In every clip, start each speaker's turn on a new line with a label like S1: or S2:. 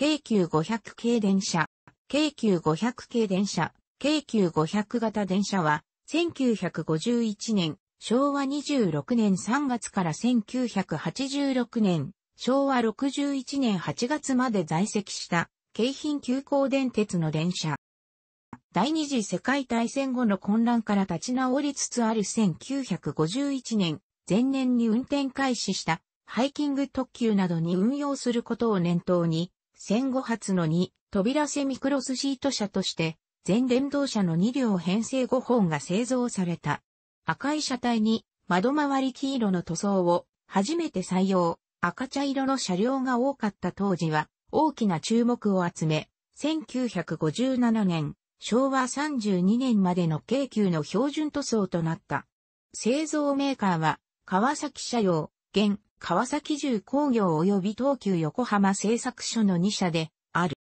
S1: 京急500系電車、京急500系電車、京急500型電車は、1951年、昭和26年3月から1986年、昭和61年8月まで在籍した、京浜急行電鉄の電車。第二次世界大戦後の混乱から立ち直りつつある1951年、前年に運転開始した、ハイキング特急などに運用することを念頭に、戦後初の2扉セミクロスシート車として、全連動車の2両編成5本が製造された。赤い車体に窓周り黄色の塗装を初めて採用。赤茶色の車両が多かった当時は大きな注目を集め、1957年、昭和32年までの京急の標準塗装となった。製造メーカーは川崎車両、現川崎重工業及び東急横浜製作所の2社で、ある。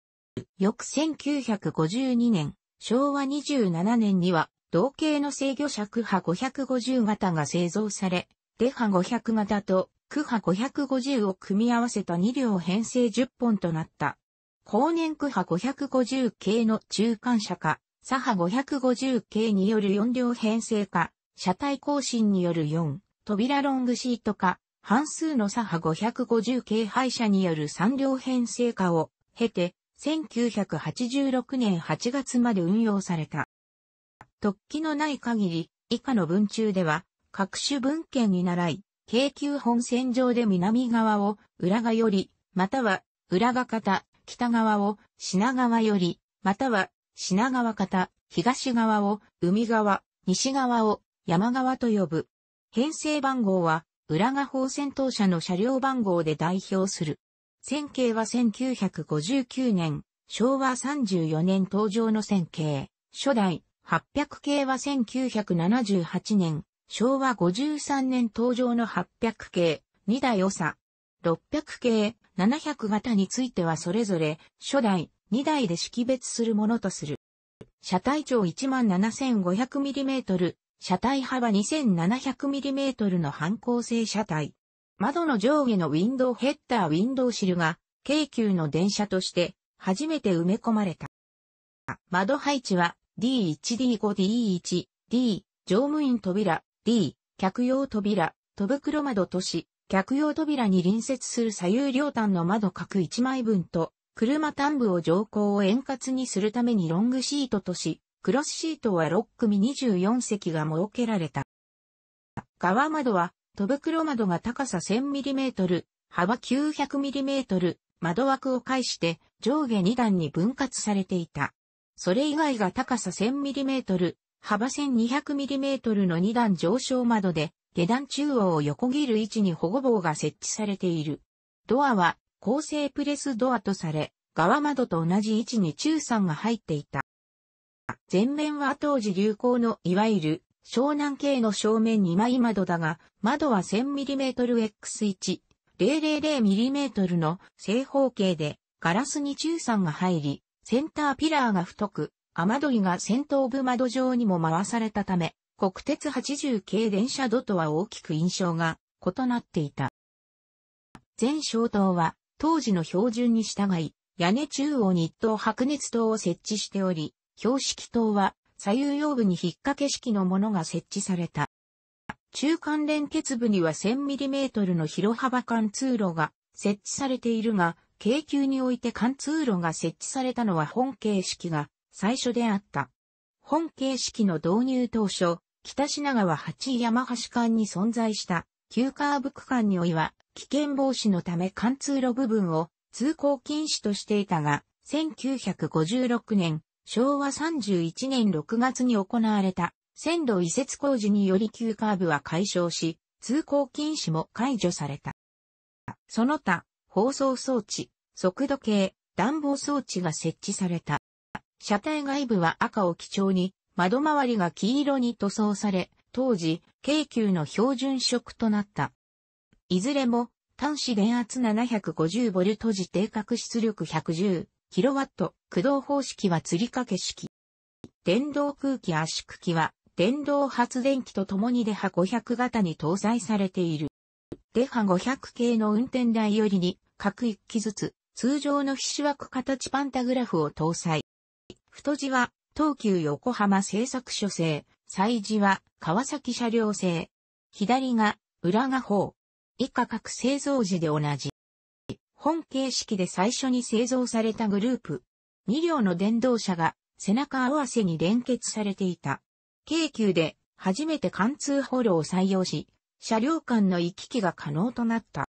S1: 翌1952年、昭和27年には、同型の制御車クハ550型が製造され、デハ500型と区ハ550を組み合わせた2両編成10本となった。後年区ハ550系の中間車化、サハ550系による4両編成化、車体更新による4、扉ロングシート化、半数の左派550系敗者による3両編成化を経て、1986年8月まで運用された。突起のない限り、以下の文中では、各種文献に習い、京急本線上で南側を裏側より、または裏側方、北側を品川より、または品川方、東側を海側、西側を山側と呼ぶ。編成番号は浦賀砲戦闘車の車両番号で代表する。線形は1959年、昭和34年登場の線形。初代、800系は1978年、昭和53年登場の800系、2代をさ。600系、700型についてはそれぞれ、初代、2台で識別するものとする。車体長 17,500mm、車体幅 2700mm の半鋼性車体。窓の上下のウィンドウヘッダーウィンドウシルが、京急の電車として、初めて埋め込まれた。窓配置は、D1D5D1、D、乗務員扉、D、客用扉、戸袋窓都市、客用扉に隣接する左右両端の窓各1枚分と、車端部を乗降を円滑にするためにロングシートとし、クロスシートは6組24席が設けられた。側窓は、戸袋窓が高さ 1000mm、幅 900mm、窓枠を介して上下2段に分割されていた。それ以外が高さ 1000mm、幅 1200mm の2段上昇窓で、下段中央を横切る位置に保護棒が設置されている。ドアは、構成プレスドアとされ、側窓と同じ位置に中さんが入っていた。前面は当時流行のいわゆる湘南系の正面2枚窓だが、窓は 1000mmX1、000mm の正方形で、ガラスに中産が入り、センターピラーが太く、雨どいが先頭部窓上にも回されたため、国鉄80系電車度とは大きく印象が異なっていた。全小灯は当時の標準に従い、屋根中央に一灯白熱灯を設置しており、標識灯は左右用部に引っ掛け式のものが設置された。中間連結部には 1000mm の広幅貫通路が設置されているが、京急において貫通路が設置されたのは本形式が最初であった。本形式の導入当初、北品川八山橋間に存在した急カーブ区間においは危険防止のため貫通路部分を通行禁止としていたが、1956年昭和31年6月に行われた線路移設工事により急カーブは解消し、通行禁止も解除された。その他、放送装置、速度計、暖房装置が設置された。車体外部は赤を基調に、窓周りが黄色に塗装され、当時、京急の標準色となった。いずれも、端子電圧 750V 時定格出力110、キロワット、駆動方式は吊り掛け式。電動空気圧縮機は、電動発電機と共にデハ500型に搭載されている。デハ500系の運転台よりに、各1機ずつ、通常の皮脂枠形パンタグラフを搭載。太字は、東急横浜製作所製、祭字は、川崎車両製。左が、裏が方。以下各製造時で同じ。本形式で最初に製造されたグループ。2両の電動車が背中合わせに連結されていた。京急で初めて貫通ホールを採用し、車両間の行き来が可能となった。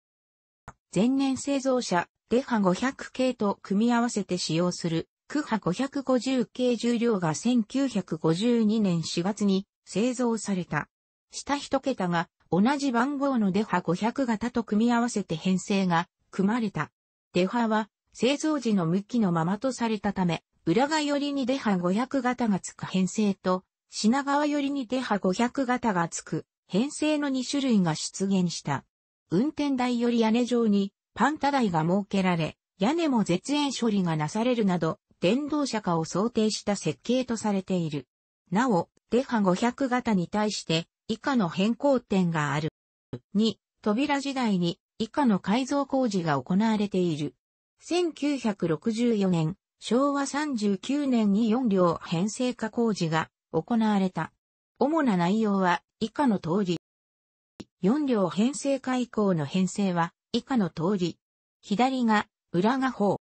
S1: 前年製造車、デハ500系と組み合わせて使用する、クハ550系重量が1952年4月に製造された。下一桁が同じ番号のデハ500型と組み合わせて編成が組まれた。出ハは、製造時の向きのままとされたため、浦賀寄りに出ハ500型がつく編成と、品川寄りに出ハ500型がつく編成の2種類が出現した。運転台より屋根上にパンタ台が設けられ、屋根も絶縁処理がなされるなど、電動車化を想定した設計とされている。なお、デハ500型に対して以下の変更点がある。2、扉時代に以下の改造工事が行われている。1964年、昭和39年に4両編成化工事が行われた。主な内容は以下の通り。4両編成化以降の編成は以下の通り。左が浦賀方。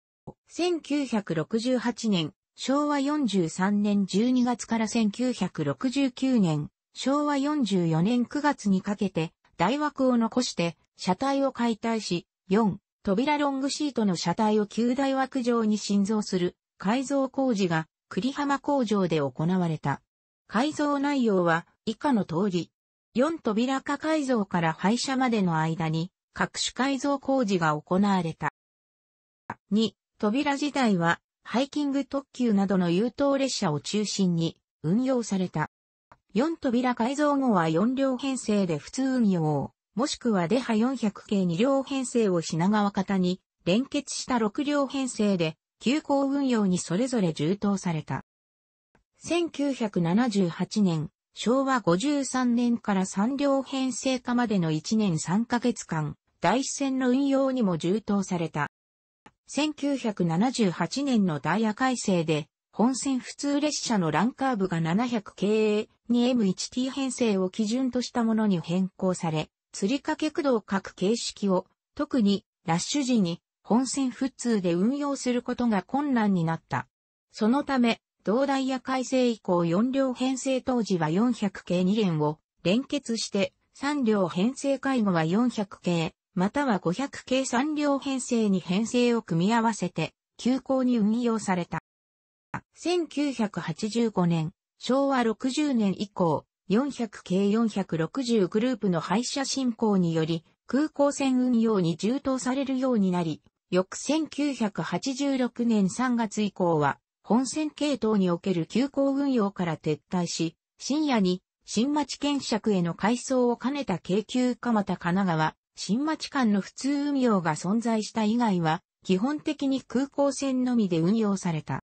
S1: 1968年、昭和43年12月から1969年、昭和44年9月にかけて大枠を残して車体を解体し、4、扉ロングシートの車体を旧大枠上に新造する改造工事が栗浜工場で行われた。改造内容は以下の通り、4扉化改造から廃車までの間に各種改造工事が行われた。2、扉自体はハイキング特急などの優等列車を中心に運用された。4扉改造後は4両編成で普通運用。もしくはデハ400系2両編成を品川型に連結した6両編成で、急行運用にそれぞれ充当された。1978年、昭和53年から3両編成化までの1年3ヶ月間、第一線の運用にも充当された。1978年のダイヤ改正で、本線普通列車のランカーブが7 0 0系 a 2 m 1 t 編成を基準としたものに変更され、釣り掛け駆動各形式を、特にラッシュ時に本線普通で運用することが困難になった。そのため、同ダイヤ改正以降4両編成当時は400系2連を連結して3両編成介護は400系、または500系3両編成に編成を組み合わせて、休校に運用された。1985年、昭和60年以降、400系460グループの廃車進行により、空港線運用に充当されるようになり、翌1986年3月以降は、本線系統における急行運用から撤退し、深夜に新町検釈への改装を兼ねた京急かまた神奈川、新町間の普通運用が存在した以外は、基本的に空港線のみで運用された。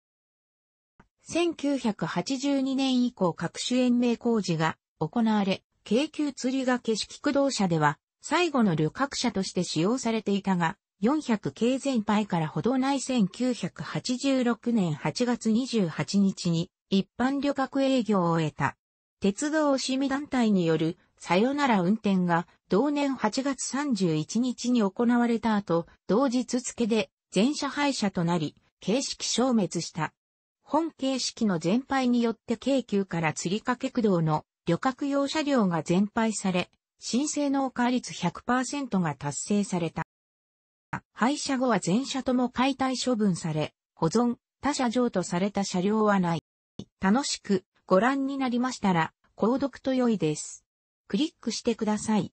S1: 1982年以降各種延命工事が行われ、京急釣りが景色駆動車では、最後の旅客車として使用されていたが、400系全廃からほどない1986年8月28日に一般旅客営業を終えた。鉄道市民団体によるさよなら運転が同年8月31日に行われた後、同日付で全車廃車となり、形式消滅した。本形式の全廃によって京急から釣掛駆動の旅客用車両が全廃され、新請納化率100%が達成された。廃車後は全車とも解体処分され、保存、他車上とされた車両はない。楽しくご覧になりましたら、購読と良いです。クリックしてください。